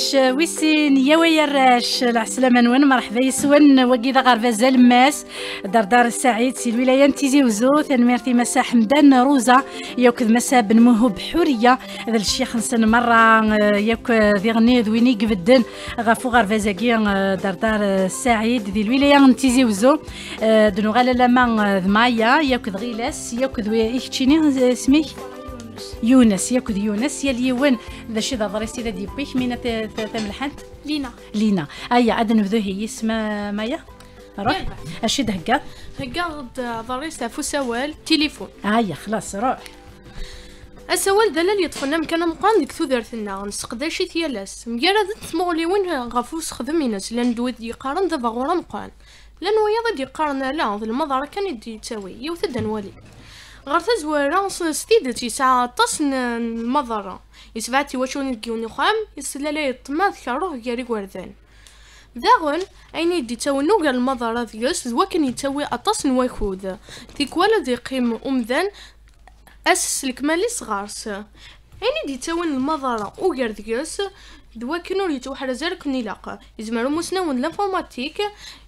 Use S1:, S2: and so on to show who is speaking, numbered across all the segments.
S1: الراش ويسين يا ويا الراش العسلامة نون مرحبا يسون وكيدا غرفة زلماس دردار السعيد سي الولاية نتيزي وزو في مسا حمدان روزا ياك مسا بن موهوب حورية هذا الشيخ نسن مرة ياك ذي غني ذويني قبدن غفو غرفة زاكي دردار السعيد ذي الولاية نتيزي وزو دنو غالا لامان ذمايا ذغيلاس ياك ذوي ايش تشيني سميك يونس يونس ياكد يونس يا ليون ذا شي ذا سي ذا ديبيك مينا تملحنت لينا لينا ايا عاد نبدو هي اسم مايا روح اشي دهكا
S2: هكا ضري سافو فوسوال تليفون هيا خلاص روح السوال ذا اللي يطفلنا مكان مقام ديك ثيالاس نسقداشي تيالاس مقارنة تمغليون غفو سخدم ينس لان دويد يقارن ذا باغورا مقام لان ويا يقارن لا ذا المضارة كان يدي تاوي يوثد نوالي غير تزوارة س تيدت يسعى طاس المضرة يسبعتي واشون الجيون يخام يسلا لا يطمع ذكره غير يوردان داغن اين يدي تاونو قال المضرة ديوس ذو كان يتاوي ويخوذ نواكود تيكوالا دي قيم امذان اسس الكمالي صغارس اين يدي تاون المظرة وغير ديوس دوا واحد اللي كني لاقا يلاقى يزمر مسنون لانفورماتيك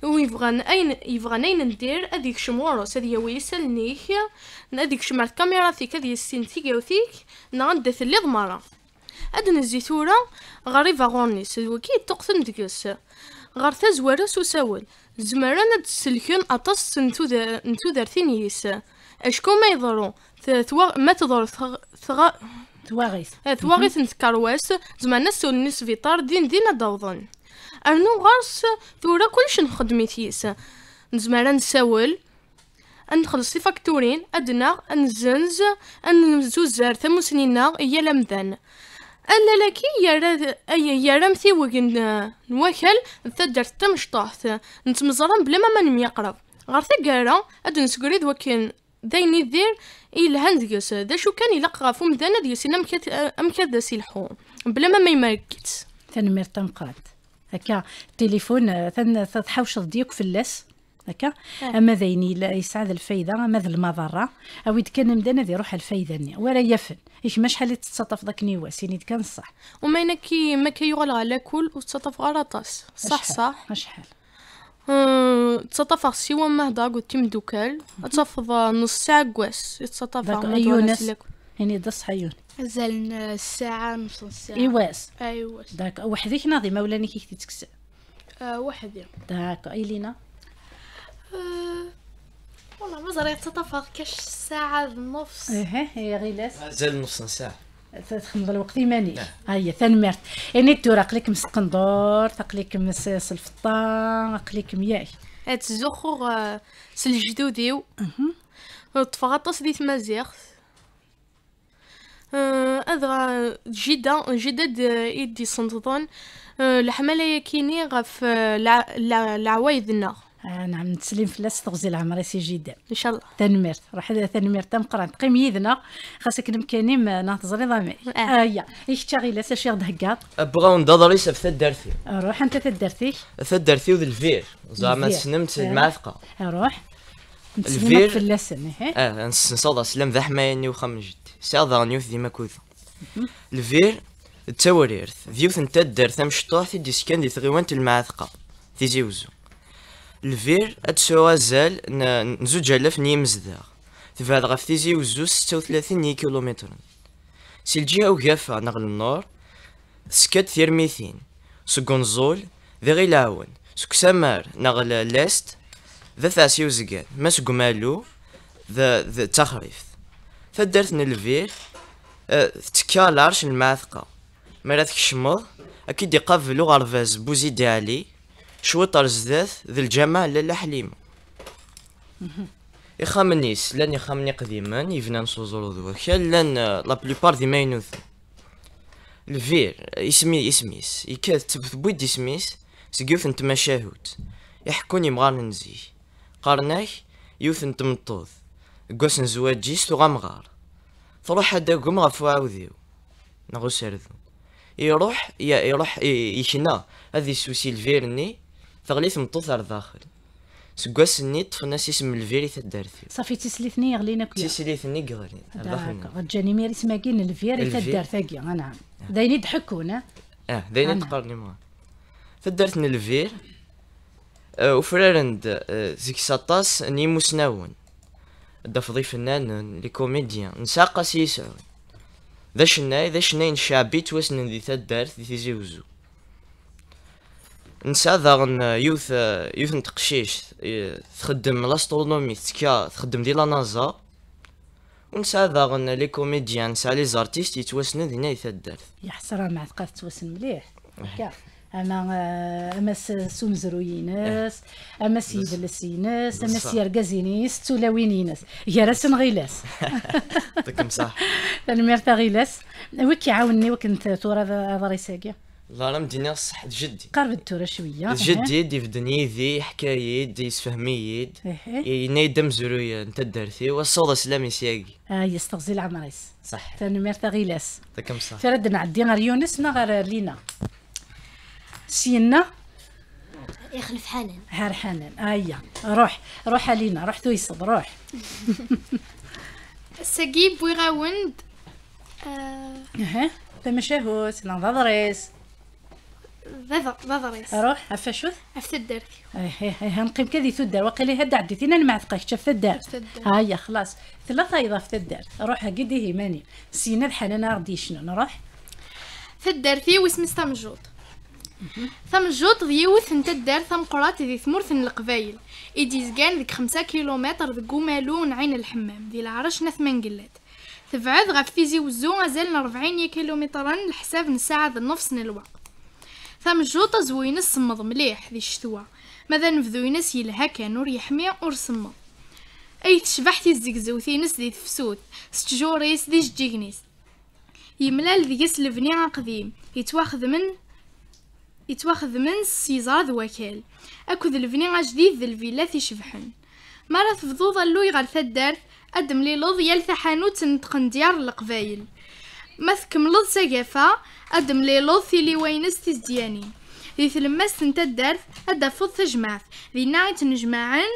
S2: ويبغان اين يبغان اين ندير اديك يكشم وروس هذه ويسالنيك هذه يكشم شمع الكاميرا فيك هذه السين و فيك نغدا ثلي ضمارة ادن الزيتورة غريبة غورنيس وكي تقسم دقس غار زوارس وساول زمران هاد السلكن اطس نتو نتو دارتين يس اشكو ما يضرو ما تضر ثغ ثواغيث ثواغيث نتكرواس زعما الناس في طار دين دين دوضن ارنو غارس ثورا كلش نخدمي تيس نزمر نساول ندخل سي فاكتورين ادنا انزنز انزوز زار ثمو سنينا هي لمذان الا لكي يا رمثي وكن نواكل تدر تمشطاحت نتمزرم بلا ما من ميقرب غير ثقارة اد نسكري ذوكين داين يدير الهند ديوس دا شو كان يلقى غاف ومدانا ديوس إن أمك داس يلحو بلا ما ما يماركت
S1: تنمير تنقاد هكا التليفون تحوشض في اللس هكا آه. اما ذيني يسعد الفايده اما ذا المضره او اذا كان مدانا ذي روح الفايده ني ولا يفن ايش ما شحال تتصطف ذاك نيوا سيني كان صح وما كي
S2: ما كيغلى على كل وتتصطف غلطاس صح صح شحال تسطف سوا ما هضا قلت تيم دوكال تصفض نص ساعة قواس تسطف عيونس أيوة يعني دس عيون زال الساعة نص ساعة إيواس أيوة إيواس داك
S1: وحدك ناضي مولاني كيك تتكسع
S2: أه وحدي
S1: داك اي لينا
S2: آه، والله ما زريت تطفق كاش ساعة نص ايه هي إيه، غيلاس
S3: مازال نص ساعة
S2: تخمض
S1: الوقت يماني نعم. ها هي تنمرت يعني الدور قليك من اسكندر عقلك من سلفطان قليك مياي
S2: هاد الزخور آه، سلجدوديو طفا غطاس دي تمازيغت اذغا آه، جدا جدا يدي صندوضون الحملة آه، يكيني غف العوايد النار
S1: آه، نعم نتسلم في الله استغزي العمر سي جدا ان شاء الله تنمرت راح تنمرت تنقرا تقيم يدنا خاصك نمكاني ما نهضري ضامي ايا آه. آه، ايش تشغيل سي شيخ دهكا
S3: بغاو نضري في ثدرتي
S1: روح انت ثدرتي
S3: ثدرتي وذ الفير زعما سنمت المعفقه
S1: روح الفير في اللسن إيه.
S3: اه نصوض سلام ذا حمايني وخا من جد ساضا نيوث ديما كوذا الفير التواريرث ديوث انت الدار ثمشطوح في ديسكان دي ثغيوانت المعافقه تيزي وزو الفير تسعو أزال نزوج ألاف نيم زداغ تبعد غف تيزي وزو ستة وثلاثين ني كيلومتر سي الجهة وقافة نغل النور سكت ثيرميثين سكونزول ذي غي العون سك نغل لاست ذا ثاسي وزقان ما سك مالو ذا ذا تخريف تدرت الفير أه تكا لارش المعثقة مرات تكشمض اكيد يقفلو غرفاز بوزيدي علي شويطر زداث ذي الجامع لالا حليمة يخامنيس لان يخامني قديما يفنان ذو ذوكا لان لا بلوبار ديما الفير اسمي اسميس يكاد تبثبويد اسميس سقيوث انت مشاهوت يحكوني مغار نزي قارناك يوث انت مطوث قوس نزواجيس تغا مغار تروح حدا قوم غفو عاوذيو نغو سردو يروح يا يروح يشنا هذه سوسي الفيرني ثغلي تمطوط ار داخل سكواس ني طفنا سي اسم الفيري تا دارثي
S1: صافي تيسليثني غلينا كلها
S3: تيسليثني غلي داخل
S1: غتجاني ميري سماكين الفيري تا دارثاكيا نعم دايني ضحكونا
S3: اه دايني تقارني معاه فدارتني الفير وفرارند زيك ساطاس ني مسناون دافضي فنان لي كوميديان نساقا سيسعون يسعون ذا شناي ذا شناي نشابي توسن ذي تا دارث ذي تيزي وزو نسا ذاغن يوث يوث تقشيش تخدم لاسترونومي تكا تخدم دي لا نازا ونسى ذاغن لي كوميديان نسا لي زارتيست يتواسنو هنا يتدرت
S1: يا حسرة مع ثقافة تواسن مليح إيه. اما آه، اما سومزرو ينس إيه. اما سيدلس ينس اما سيرقز ينس تولاوين ينس راسن غيلاس
S3: الصحة
S1: انا ميرتا غيلاس وي كيعاوني وكنت تورا ضريساكي
S3: الهضره مدينه صح جدي
S1: قرب التوره شويه جدي
S3: دي في دنيا يدي حكا يدي يسفهم يد ينا يدم زرويا انت دارتي والصودا سلامي سياقي
S1: اه يستغزي العمريس صح ميرتا غيلاس
S3: تكم صح ترد
S1: نعدي غير يونس نا غير لينا سينا يخلف حنان هار حنان ايا روح روح علينا روح تويصد روح
S2: سقيب ويغاوند اها
S1: تمشاهوت نظريس
S2: بذر بذريس روح عفشوث عفت الدرك
S1: هنقيم إيه، إيه، إيه، كذي ثو ثدر وقيلي هدا عديتين انا ما عثقش شفت الدار هيا خلاص ثلاثة ايضا في الدار
S2: اروح قدي هي ماني سينا انا غدي شنو نروح في الدار في واسم استمجوط ثم جوط ضيوث نتا الدار ثم قرات ذي ثمرث القبايل إيدي زقان ذيك خمسة كيلومتر ذي قومالون عين الحمام ذي العرش نثمان قلات تبعد غف فيزي وزو مازال ربعين كيلومترا لحساب نساعد النفس الوقت ثم جوطة زوينة صمض مليح ذي الشتوى ماذا نفذو ينس يلها كانور يحمي أور صمض اي تشبحتي الزقزوثي نس ذي تفسوت ستجوريس ذي جيجنيس يملال ذيس لبني قديم يتواخذ من يتواخذ من سيزار وكال أكوذ البني جديد ذي الفيلا شبحن مارث تفضوض اللوي غرثة ثدار أدم لي لوض يال ثحانوت نتقن ديار القبايل ما تكملض سقفها أدم لي لوثي لي وينس تزدياني ذي ثلمس تنتا الدرث أدفض تجمعث ذي ناعت نجمعن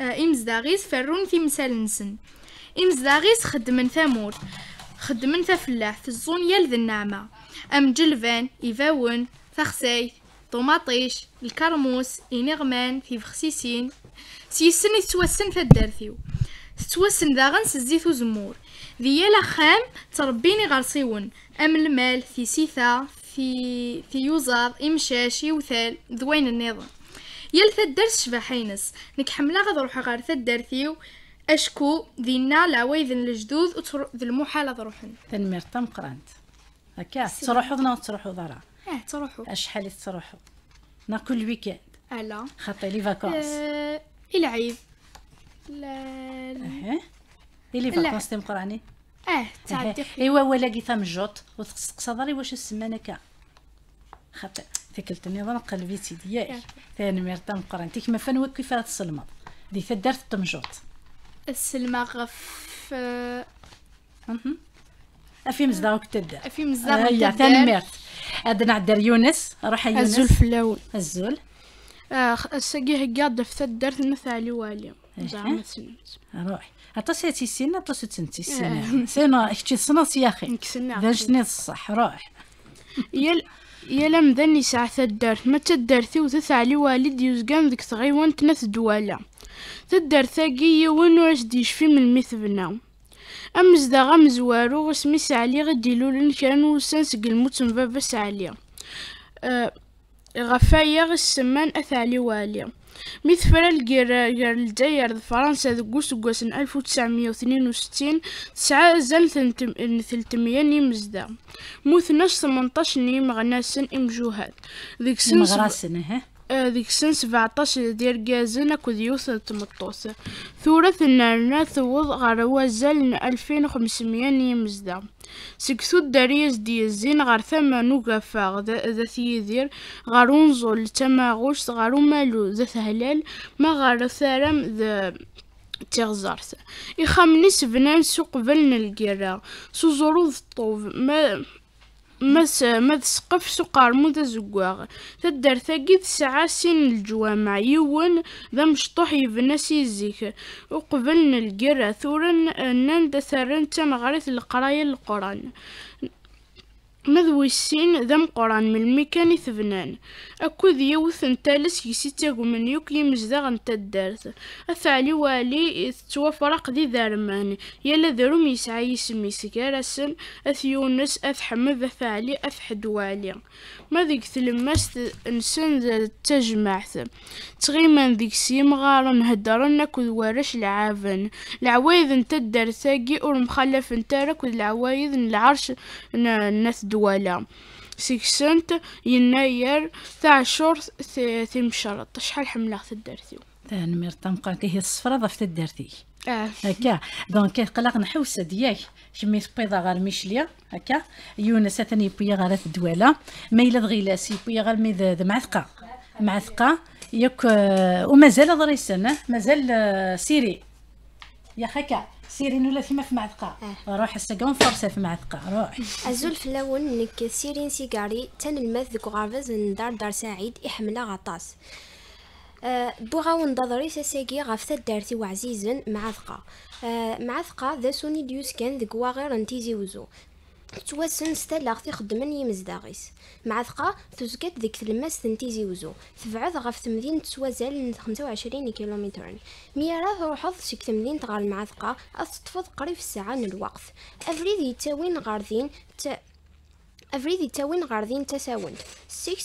S2: إمزداغيس آه، فرون في مثال نسن إمزداغيس خدمن ثامور خدمن ثفلاح في الزون يال النعمة أم جلفان إيفاون ثخساي طوماطيش الكرموس إنغمان في فخسيسين سيسن يتوسن ثدرثيو تتوسن داغن سزيت وزمور ذيالا خام تربيني غرسيون أم المال في سيثا في في يوزاض امشاشي وثال ذوين النظام يلث الدرس شبا نكحملا غد روح غار الدرثيو أشكو ذينا لعوايذ الجدود وتر ذي المحالة ضروحن تنمير تم قرانت هكا تروحو ذنا وتروحو ذرا اه تروحو
S1: اشحال تروحو ناكل كل ويكاند على خاطي لي فاكونس
S2: آه، العيد لا
S1: اللي فاطمه تيم مقراني اه تعدي ايوا ولا كيثا مجوط وتسقسى ضري واش السمانه كاع خاطر ثكلت النظام قلبي تيدياك ثاني ميرتا مقرانتي كيما فنوك كيف تسلمض دي تدار الطمجوط
S2: السلمى غف افي مزداو تدا افي مزداو تدا ثاني ميرت
S1: عندنا عدار يونس روح يونس الزول في
S2: الاول الزول ساقيه قاض في درت مثالي والي
S1: روحي عطاسيتي السنة عطاسو تنتي السنة
S2: سنة كتشي سنة يا أخي باش نيض الصح روح يل يلا مذن يسعى تدارت ما تدارتي وثث علي والد يزقان ذيك تغيوانت ناس دوالا تدارت ثاقي يوين واش ديشفي من ميث بناو أمزداغ أمزوارو غسمي سعلي غدي لولن كان وسان سق الموت من بابا سعلي أه غفايا غسمان أثالي والي مثل فرال جير الجير فرنسا ذو قوس قوس 1962 تسعى زن ثلتمية نيمز ذا موث نص 18 نيم غناسن ام جوهاد ذيك سن مغراسن ها ذيك سن 17 دير جازن اكو ديوث تمطوس ثورة النارنا ثوض غروا زن 2500 نيمز سكسود داريز ديزين غار ثما نوغافاغ ذات يدير غار ونزول تما غوش غار ومالو ذات هلال ما غار ثارم ذا تغزارث إخام نسبنا سوق بلن القرى سوزورو ذطوف ما مس مس قفص قارمو ذا زقواغ تدر ثقيد ساعة سين الجوامع يون ذا مشطح يبنى سيزيك وقبلن القرى ثورا نان ثرنت مغارث القراية القران مذويسين ذم قران من الميكاني ثبنان أكود يوث انتالس يسيتاق من يوك يمزدغ انتا الدارث أثالي والي توفرق ذي ذارماني يلا ذروم يسعى يسمي سكارة أث يونس أث حمد أثالي أث حدوالي ماذيك ثلماس انسان تجمع تغيما ذيك سيم غارن هدرن أكود وارش لعافن العوايذ انتا الدارثاقي أور مخلف انتارك العوايذ العرش نثد الدولة سيكسنت يناير تاع شهر شرط شحال حملة ثاني
S1: تنمير تنبقى كيه الصفرة ضف تدارتي آه. هكا دونك قلق نحوس دياك شميت سبيضا غير ميشليا هكا يونس ثاني بويا غير الدوالة ما إلا سي بويا غير مي معثقة معثقة ياك آه، ومازال ضريسن آه. مازال سيري يا خكا سيرين ولا فيما في معتقه آه. روح السكون فرصه في معتقه روح الزول في
S4: الاول انك سيرين سيجاري تن المذ ذوك غرفز دار دار سعيد يحملها غطاس أه بغاو نضضري ساساكي غاف تدارتي وعزيزن معذقة أه معذقة ذا سوني ديوس كان ذكوا غير نتيزي وزو تواسن ستلاغ في خدمة يمزداغيس مع ثقا تزكت ديك تلمس تنتيزي وزو تبعد غف تمدين توازل من 25 كيلومتر ميارا روحظ شك تمدين تغال مع ثقا، أستفض قريب الساعة من الوقت أفريد يتاوين تا أفريد تاوين غار دين سيكس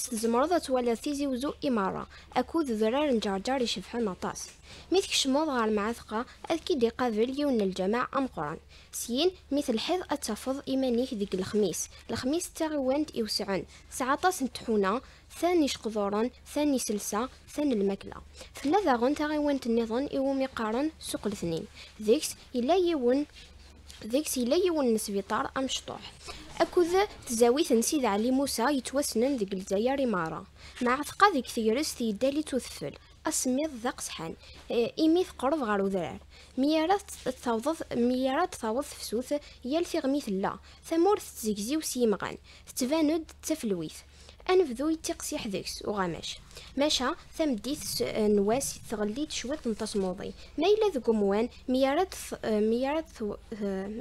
S4: سيكس ولا تيزي وزو إمارة أكود ذرار جارجار يشبحون المطاس مثل شموض غار معثقة أذكي دي ديقابل يون أم قران سين مثل حظ أتفض إيمانيك ديك الخميس الخميس تاغوانت إوسعن سعطاس نتحونا ثاني شقذورا ثاني سلسة ثاني الماكلة فلا ذاغون تاغوانت النظن إيوم يقارن سوق الاثنين ذيكس إلا يون ذيكس إلا يون السبيطار أمشطوح أكد تزاويث سيد علي موسى يتوسنن ذيك الجزائر ريمارا مع ثقة ذيك ثيرس في دالي تثفل أسميض ذاق صحن إيه، إيمي ثقرض غار وذرار ميارات تثوض ميارات تثوض فسوث يالفي غميث لا ثمور تزيكزي وسيمغان تفانود تفلويث انفذو يتيقسي حدكس وغامش ماشا ثم ديث نواس تغليت شوات نتصموضي نايلا ميارد قموان ميارد ث...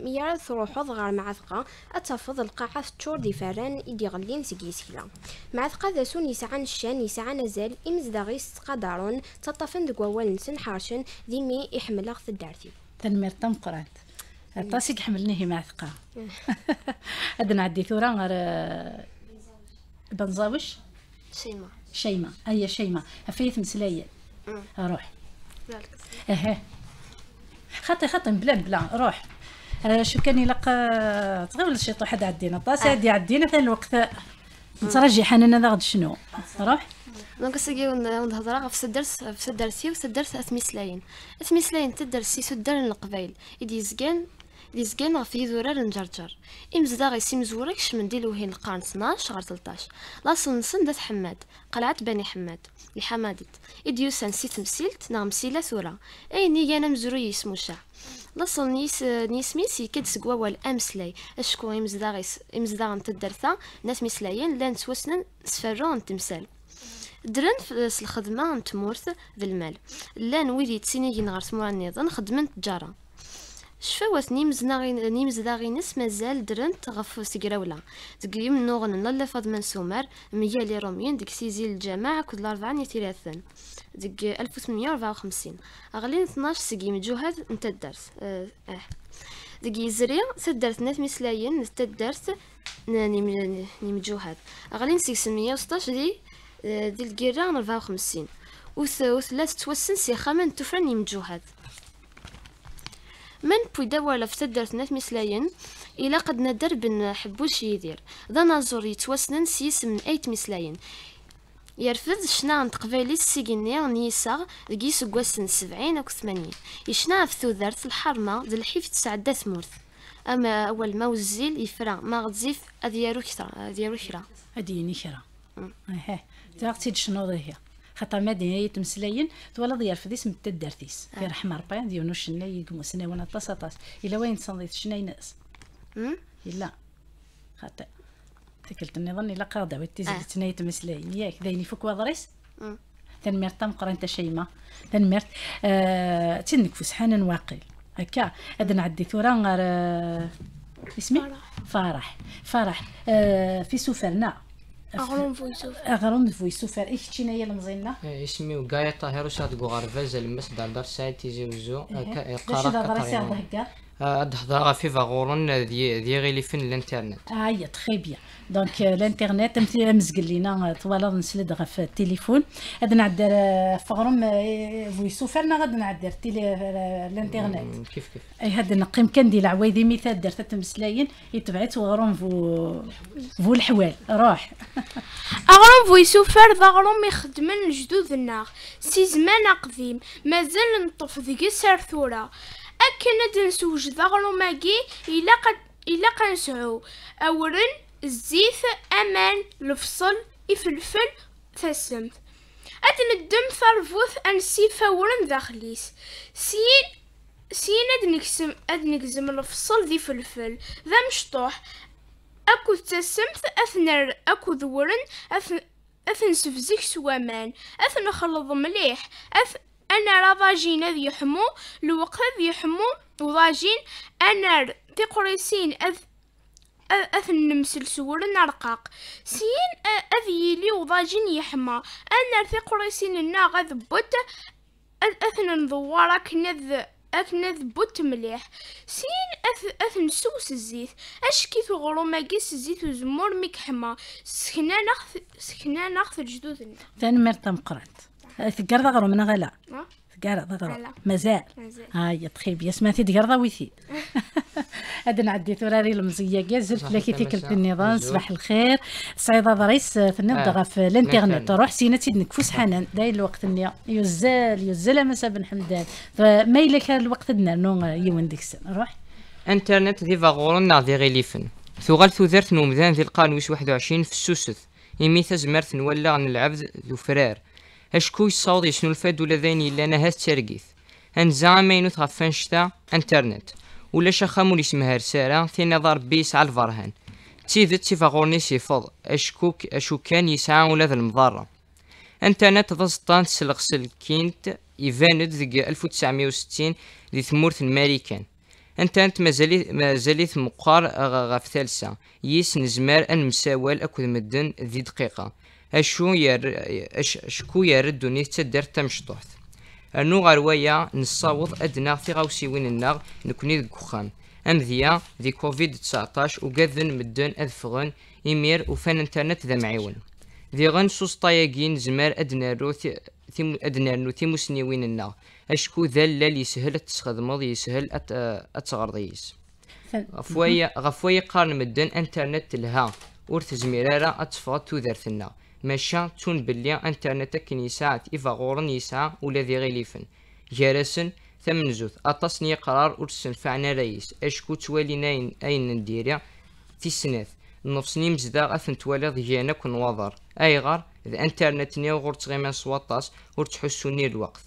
S4: ميارد ثروحو ضغار معثقة أتفض القاعة تشور دي فاران إدي غلين سقي سكلا معثقة ذاسون يسعان الشان يسعان أزال إمزداغي ستقادارون تطفن ذو قوال نسن حارشن ذيمي يحملغ ثدارتي
S1: تنمير تمقرات حملني حملنيه معثقة هاد نعدي ثورة غير بنزاوش شيماء شيماء هي شيماء هفيت مسلاية روح اها خطي خطي بلا بلا روح أه، شو كان يلقى تغير ولا شي طوحد عدينا طاس آه. عدينا في الوقت نترجي حنانا غد شنو روح
S5: دونك سيكي ونهضر غف سدرس في سدرسي وسدرس اسمي سلاين اسمي سلاين تدرسي سدر القبايل يدي زكان لي زكينا في زرار نجرجر غي يسي مزوركش من ديلو هين القرن 12 غير 13 لاصل نسن دات حماد قلعة بني حماد الحمادت إديوسان سي تمثيلت نغ مسيلة ثورة أيني يانا مزرو يسمو شاع لاصل نيس نيسميس يكد سقوا والأمسلاي أشكو إمزداغ إمزداغ نتدرثا ناس مسلايين لان توسنن سفرون تمثال درن في الخدمة نتمورث ذا المال لان ويدي تسيني غير ثمورة نيضا خدمه تجارة شفاوات نيمزداغينس مازال درنت غف سكراولا دق يمنوغن فاض فاطمة سومر ميالي روميين ديك سيزيل الجماعة كود ني نيتيلاثن ديك ألف وثمنمية وربعة وخمسين أغلين ثناش سكيم مجوهد نتا الدرس اه, اه. ديك يزري تدرت نات مسلاين تدرت ناني مجوهد أغلين سيكسمية وسطاش دي آه، دي الكيرا ربعة وخمسين وثلاث توسن سيخامن تفرن يمجوهد من بويدا ولا فتا تدرت نات مسلاين إلا قد ندر بن حبوش يدير ذا نازور يتوسنن سيس من أيت مثلاين يرفض شنا عن تقبيلي السيقيني نيسا دقي سقواسن سبعين أو ثمانين يشنا في ثوذرت الحرمة ذا الحيف تسعدة ثمورث أما أول ما وزيل يفرا ما غتزيف أذيارو كثرة أذيارو كرا أديني كرا
S1: ها تاقتي تشنو هي خاطر مدينه تمسلاين تولد يرفد اسم التدارتيس في رحمه ربي ديونو الشناي يقمو سنة وانا طاس طاس الا وين صنيت شناي ناس لا خاطر تكلت النظام الا قاعده آه. بتزيد تنايت تمسلاين ياك داين فوك وضريس تنمرت تنقرا تا شيمه تنمرت آه تنك فسحان واقيل هكا هاد نعدي ثورا آه، غير اسمي فرح فرح آه في سفرنا اغرون فويس إيش اغرون فويس اوفر ايش تشينايا المزينه
S6: إيه، اسمي كايا طاهر وشاد غوغار فاز المس دار دار سايتي زيوزو قرا قرا تهضر في فاغور دي دي فين الانترنت
S1: اه هي تري بيان دونك الانترنت مزق لينا طوال نسلد في التليفون غاد نعدر آه، فغرم آه، فويسو فرنا غاد نعدر آه، الانترنت كيف كيف اي هاد نقيم كان دي العوايدي مثال درت تمسلاين يتبعت وغرم فو فو الحوال روح
S2: اغرم فويسو فر يخدم يخدمن النار سي زمان قديم مازال نطف ديك سار ثوره اكن هاد نسوجد اغلوماكي الى قد الى قنسعو اورن الزيت امان الفصل الفلفل تسمت اد ندم ثرفوث انسي فورن داخليس سين سين ادنكسم ادنكزم الفصل ذي فلفل ذا مشطوح اكو تسمت اثنر اكو ذورن اثن اثن سفزيك سوامان اثن اثنخلط مليح اث انا را فاجين اذ يحمو الوقت اذ يحمو وضاجين انا تقريسين اذ أث نمسل سور نرقاق سين أذ يلي وضاجين يحمى أنا ثقريسين النا غذ بوت أثن نظورا كنذ أكنذ بوت مليح سين أث أثن سوس الزيت أشكي ثغرو قيس الزيت وزمور ميك حما سكنا نخ سكنا نخ جدودنا
S1: ثاني مرتا مقرات تقرض غرو من غلا تقرض غرو مازال هاي تخيب يا سمعتي تقرض ويثي هذا نعدي ثراري المزيه كاع زلت لك تيكل في النظام أيوه. صباح الخير سعيده ضريس آه، في النظام آه. في الانترنت روح سينا تيد نكفوس حنان داير الوقت اللي يزال يزال مسا بن حمدان فما كان الوقت دنا نو ديك ديكسن روح
S6: انترنت دي فاغورنا دي غيليفن ثغال تودرت نومدان ذي القانوس 21 في السوسث إمي تزمرت ولا عن العبد ذو فرار اشكو يصاوض يسنو الفاد ولا ذاني لنا هاس ترقيث ان زعما غف غفنشتا انترنت ولا شخامو ولي مهار سارا في نظر بيس على الفرهان تيذت سيفا سيفض اشكوك اشو كان يسعى ولا ذا المضارة انترنت ضزطان تسلق سلكينت يفاند ذق 1960 ذي ثمورث الماريكان انترنت مازالي مازاليت مقار غف ثالثة يس نزمار ان مساوال اكو مدن ذي دقيقة اشو ير اش شكو يرد وني تدرت تمشطوحت رنو انو ويا نصاوض ادنا في النار نكوني دك وخام امذيا ذي كوفيد 19 وقذن مدن اذفغن امير وفان انترنت ذا معيون ذي غن سوسطاياكين زمار ادنارو ثم ادنارنو تيموسنيوين النا اشكو ذا يسهل تستخدمض يسهل اتغرضيس غفوايا غفوايا قارن مدن انترنت لها ورث ور اتفاتو اتفغد تودرتنا ماشا تون بلي انترنت كنيسات ايفا غور نيسا ولا ذي غيليفن جرسن ثمن زوث اتصني قرار ارسن فعنا رئيس اشكو توالي ناين اين نديريا في سنث نفسني مزداغ اثن توالي ضيانا كن وضر اي غار ذا انترنت ني غور تغيمان سواطاس ورتحسوني الوقت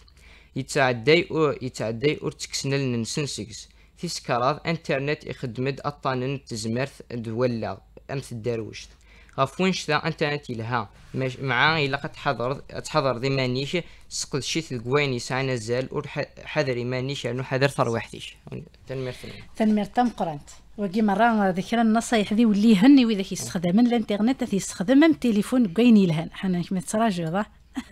S6: يتعدي او يتعدي ورتكسنا لننسنسكس في سكراض انترنت اخدمد اطانن تزمرث دولاغ امث الدروشت غفونش تا انترنت يلها مع الا قد تحضر تحضر دي مانيش سقد شيت القويني ساعة نزال ور حذري مانيش انو يعني حذر ثر ثروحتيش تنمير
S1: تنمير تم قرانت وكي مرة ذكر النصايح ذي واللي هني وإذا كيستخدم الانترنت تيستخدم ام تليفون قويني يلهن حنا كما تراجعوا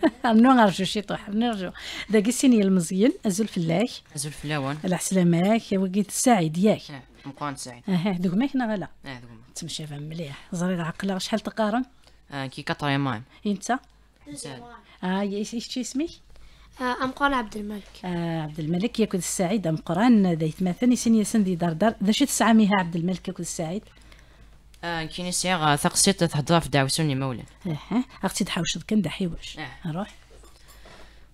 S1: نو نرجو شي طوح نرجو داك السيني المزيان ازول فلاك
S7: ازول فلاوان على
S1: حسلامك وكي السعيد ياك نعم. مقان سعيد اه دوما هنا غلا اه دوما تمشي فهم مليح زري عقلة شحال تقارن
S7: اه كي كطر يا مايم
S1: انت اه ايش اسمك اه، قران عبد الملك آه عبد الملك ياكل السعيد أمقران ذا يتمثل سن يسن دار دردر ذا شو تسعميها عبد الملك ياكل السعيد
S7: آه كيني سيغ ثقسيت تهضر في دعوسوني مولا اها اختي تحوش كان دحيوش آه. روح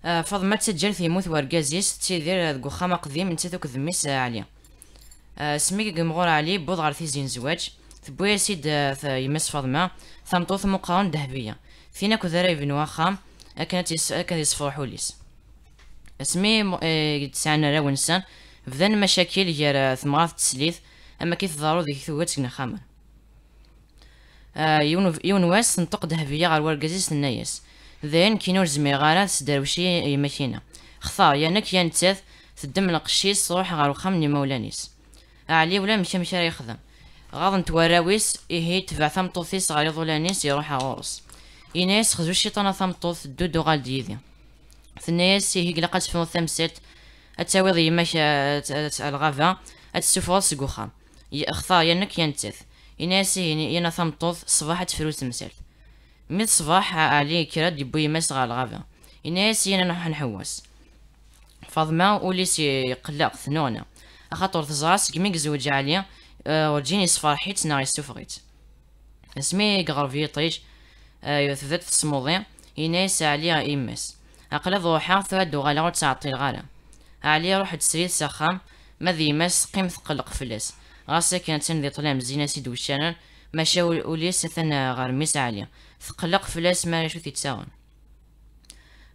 S7: آه فض ما تسجل في موث ورقازيس تيدير ذو خام قديم انت ذوك ذميس عليا آه، سميك قمغور علي بوض غار زين زواج ثبويا سيد آه، يمس فاطمة ثمطوث مقارن ذهبية فينا ذراي ابن واخام كانت كانت يصفر حوليس اسمي آه، تسعنا راو نسان بدان مشاكل ثم ثمغار تسليث اما كيف ضارو ذيك ثوات سكن خامر يون يون واس تنطق ذهبية غار ورقازيس النايس ذين كينور زميغارات سداروشي ماكينة خثار يا نك يا نتاث تدم القشيس روح غار وخام مولانيس علي ولا مشى مشى راه يخدم غاض نتوراويس إيه تبع ثامطوثي صغار يظلانيس يروح غورس إيناس خزو الشيطانة دو دو غال ديدي ثناياس إيه قلقا تفنو ثمسات أتاويض يماش الغابة أتسفر سق وخام يخطا ينك ينتث إناس ينا ثامطوث صباح تفرو تمسات ميت صباح علي كراد يبو يماس غا الغابة إيناس ينا نحن نحوس فاضما وليس يقلق ثنونه خاطر تزرع سكمي يزوج عليا آه، ورجيني حيت ناري سوفغيت اسمي غرفي طيش آه، يثبت تسموضي ينايس عليا إيمس أقلا ضوحا ثواد غالا وتعطي الغالا عليا روح تسري سخام ماذي مس قيم ثقلق فلاس غاسا كانت ندي طلع مزينا سيد وشانان ماشا وليس ثنا غار ميس عليا ثقلق فلاس ما شو تيتساون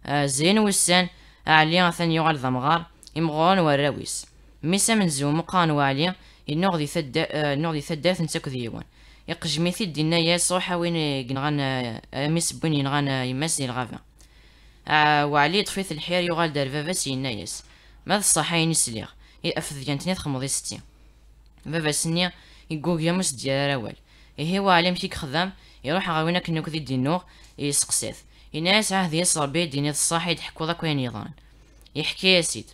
S7: آه، زين وسان عليا ثاني يغال ضمغار يمغون وراويس ميسا من زو قان والي ينوغ دي ثد آه، نور دي ثدات نساك ديوان يقجمي ثد دينا يا صوحا وين غنغان آه، آه، ميس بوين ينغان يماس الغافا وعلي طفيث الحير يغال دار فافاس ياس ماذا الصحاين يسليغ يأفذ إيه، ديانتني تخمضي ستي فافاس ني يقوق ياموس ديال راوال إيه هو علم شيك خدام يروح غاوينك نوك ذي دينوغ يسقسيث يناس عهد يصربي ديني الصح يضحكو ذاك وين يضان يحكي يا سيد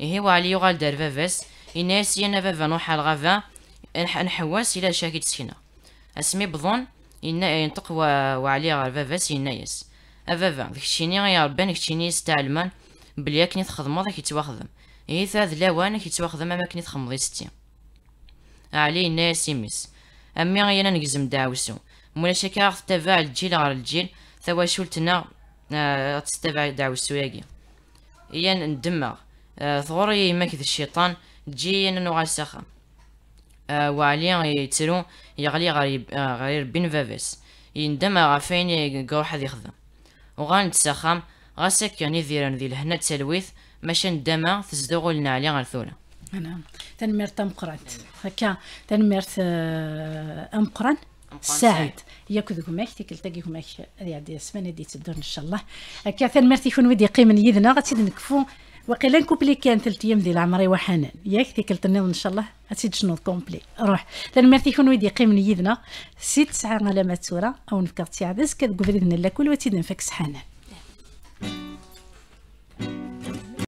S7: إيه علي يغال دار فافاس إناس ينا فافا نوحا الغافا نحواس إلى شاكي تسكنا أسمي بظن إنا ينطق وعلي غال فافاس ينايس أفافا ذكشيني غي ربان كتشيني يستعلمان بلي كني تخدمو ذاك يتواخدم إيه ثاذ لوان كيتواخدم أما كني تخمضي ستي علي الناس يمس أمي غينا نقزم دعوسو مولا شاكا غاف تتابع الجيل غار الجيل شولتنا آه، تستبع دعوسو ياكي إيا ندمغ ثغوري يماك ذا الشيطان تجي انا نوغال ساخا آه، وعليا يتسلو يغلي غير آه، غير بين فافيس يندم غافين يلقا حد يخدم وغان تسخم غاسك يعني ذيران ذي لهنا تسلويث ماشي ندما تزدغو لنا عليه غير ثولا
S1: نعم تم قران هكا تنميرت أمقران ساعد سعيد ذوك ماك تيكلتاكيك ماك هذه عندي السمانه دي تدور ان شاء الله هكا تنمير تيكون ودي قيمن يدنا غتزيد نكفو وقيلا كوبلي كان ثلاث ايام ديال عمري وحنان ياك ديك ثلاث ان شاء الله اسيد شنو كومبلي روح لان مرتي كون ويدي قيم نيدنا سي تسعه على ماتوره او نفكرتي عدس كتقول لنا لا كل وتيدن فاكس حنان